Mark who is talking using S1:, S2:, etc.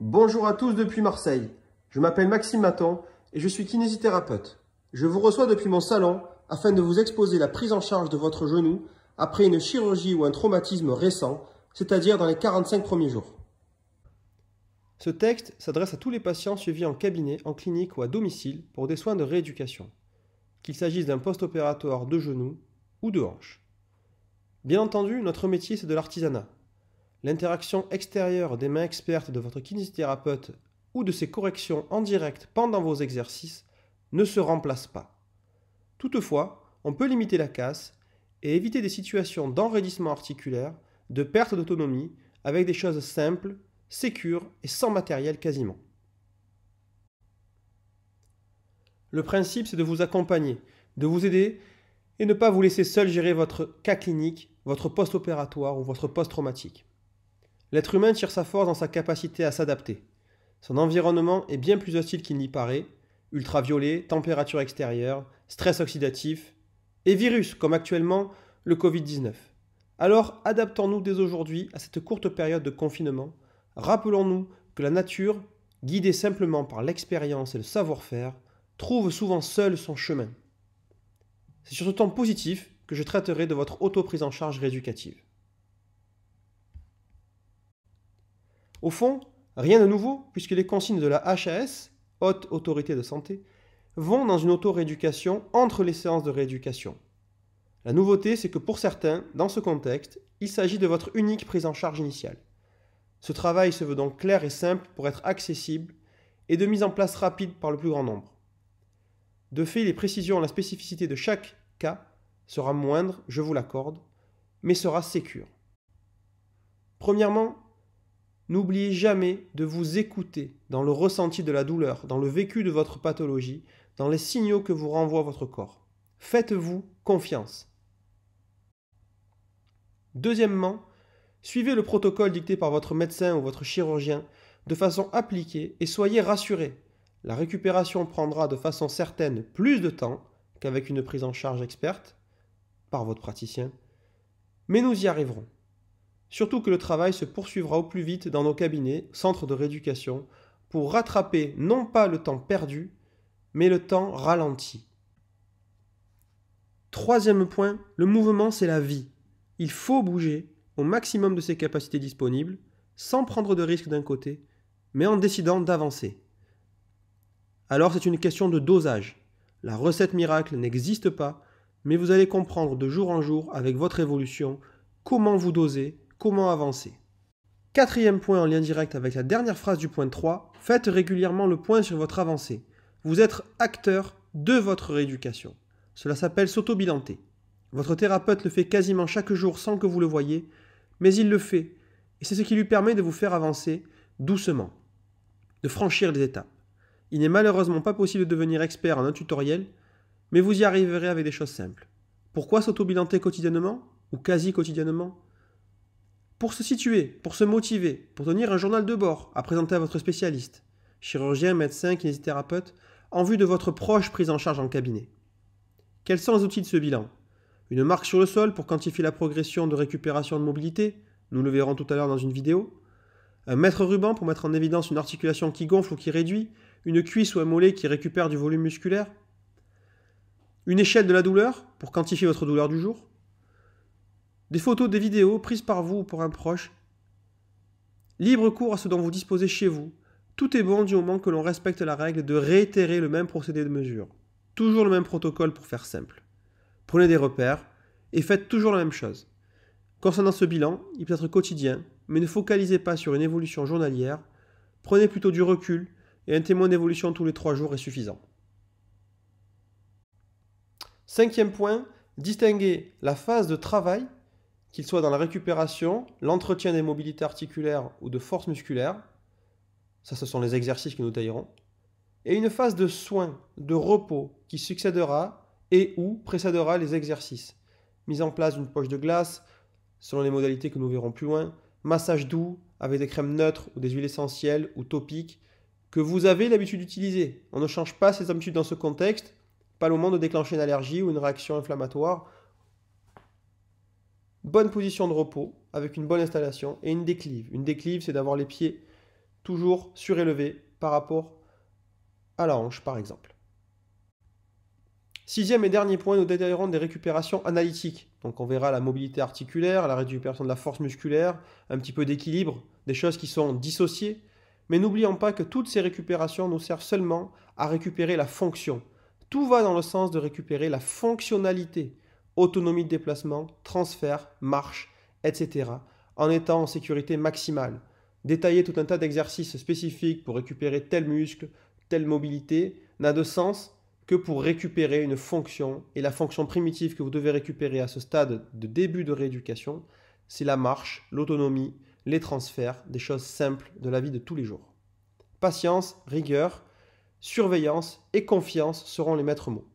S1: Bonjour à tous depuis Marseille. Je m'appelle Maxime Matan et je suis kinésithérapeute. Je vous reçois depuis mon salon afin de vous exposer la prise en charge de votre genou après une chirurgie ou un traumatisme récent, c'est-à-dire dans les 45 premiers jours. Ce texte s'adresse à tous les patients suivis en cabinet, en clinique ou à domicile pour des soins de rééducation, qu'il s'agisse d'un post-opératoire de genou ou de hanche. Bien entendu, notre métier c'est de l'artisanat, L'interaction extérieure des mains expertes de votre kinésithérapeute ou de ses corrections en direct pendant vos exercices ne se remplace pas. Toutefois, on peut limiter la casse et éviter des situations d'enraidissement articulaire, de perte d'autonomie, avec des choses simples, sécures et sans matériel quasiment. Le principe, c'est de vous accompagner, de vous aider et ne pas vous laisser seul gérer votre cas clinique, votre post-opératoire ou votre post-traumatique. L'être humain tire sa force dans sa capacité à s'adapter. Son environnement est bien plus hostile qu'il n'y paraît, ultraviolet, température extérieure, stress oxydatif, et virus comme actuellement le Covid-19. Alors adaptons-nous dès aujourd'hui à cette courte période de confinement. Rappelons-nous que la nature, guidée simplement par l'expérience et le savoir-faire, trouve souvent seule son chemin. C'est sur ce temps positif que je traiterai de votre auto-prise en charge rééducative. Au fond, rien de nouveau, puisque les consignes de la HAS, Haute Autorité de Santé, vont dans une auto-rééducation entre les séances de rééducation. La nouveauté, c'est que pour certains, dans ce contexte, il s'agit de votre unique prise en charge initiale. Ce travail se veut donc clair et simple pour être accessible et de mise en place rapide par le plus grand nombre. De fait, les précisions et la spécificité de chaque cas sera moindre, je vous l'accorde, mais sera sécure. Premièrement, N'oubliez jamais de vous écouter dans le ressenti de la douleur, dans le vécu de votre pathologie, dans les signaux que vous renvoie votre corps. Faites-vous confiance. Deuxièmement, suivez le protocole dicté par votre médecin ou votre chirurgien de façon appliquée et soyez rassurés. La récupération prendra de façon certaine plus de temps qu'avec une prise en charge experte par votre praticien, mais nous y arriverons. Surtout que le travail se poursuivra au plus vite dans nos cabinets, centres de rééducation, pour rattraper non pas le temps perdu, mais le temps ralenti. Troisième point, le mouvement c'est la vie. Il faut bouger au maximum de ses capacités disponibles, sans prendre de risques d'un côté, mais en décidant d'avancer. Alors c'est une question de dosage. La recette miracle n'existe pas, mais vous allez comprendre de jour en jour avec votre évolution comment vous doser comment avancer. Quatrième point en lien direct avec la dernière phrase du point 3, faites régulièrement le point sur votre avancée. Vous êtes acteur de votre rééducation. Cela s'appelle s'auto-bilanter. Votre thérapeute le fait quasiment chaque jour sans que vous le voyez, mais il le fait, et c'est ce qui lui permet de vous faire avancer doucement, de franchir les étapes. Il n'est malheureusement pas possible de devenir expert en un tutoriel, mais vous y arriverez avec des choses simples. Pourquoi s'auto-bilanter quotidiennement ou quasi quotidiennement pour se situer, pour se motiver, pour tenir un journal de bord à présenter à votre spécialiste, chirurgien, médecin, kinésithérapeute, en vue de votre proche prise en charge en cabinet. Quels sont les outils de ce bilan Une marque sur le sol pour quantifier la progression de récupération de mobilité, nous le verrons tout à l'heure dans une vidéo. Un mètre ruban pour mettre en évidence une articulation qui gonfle ou qui réduit, une cuisse ou un mollet qui récupère du volume musculaire. Une échelle de la douleur pour quantifier votre douleur du jour des photos, des vidéos prises par vous ou pour un proche. Libre cours à ce dont vous disposez chez vous. Tout est bon du moment que l'on respecte la règle de réitérer le même procédé de mesure. Toujours le même protocole pour faire simple. Prenez des repères et faites toujours la même chose. Concernant ce bilan, il peut être quotidien, mais ne focalisez pas sur une évolution journalière. Prenez plutôt du recul et un témoin d'évolution tous les trois jours est suffisant. Cinquième point, distinguer la phase de travail qu'il soit dans la récupération, l'entretien des mobilités articulaires ou de force musculaire, ça ce sont les exercices que nous taillerons, et une phase de soins, de repos qui succédera et ou précédera les exercices. Mise en place d'une poche de glace, selon les modalités que nous verrons plus loin, massage doux avec des crèmes neutres ou des huiles essentielles ou topiques que vous avez l'habitude d'utiliser. On ne change pas ses habitudes dans ce contexte, pas le moment de déclencher une allergie ou une réaction inflammatoire bonne position de repos avec une bonne installation et une déclive. Une déclive, c'est d'avoir les pieds toujours surélevés par rapport à la hanche, par exemple. Sixième et dernier point, nous détaillerons des récupérations analytiques. Donc on verra la mobilité articulaire, la récupération de la force musculaire, un petit peu d'équilibre, des choses qui sont dissociées. Mais n'oublions pas que toutes ces récupérations nous servent seulement à récupérer la fonction. Tout va dans le sens de récupérer la fonctionnalité, autonomie de déplacement, transfert, marche, etc., en étant en sécurité maximale. Détailler tout un tas d'exercices spécifiques pour récupérer tel muscle, telle mobilité, n'a de sens que pour récupérer une fonction, et la fonction primitive que vous devez récupérer à ce stade de début de rééducation, c'est la marche, l'autonomie, les transferts, des choses simples de la vie de tous les jours. Patience, rigueur, surveillance et confiance seront les maîtres mots.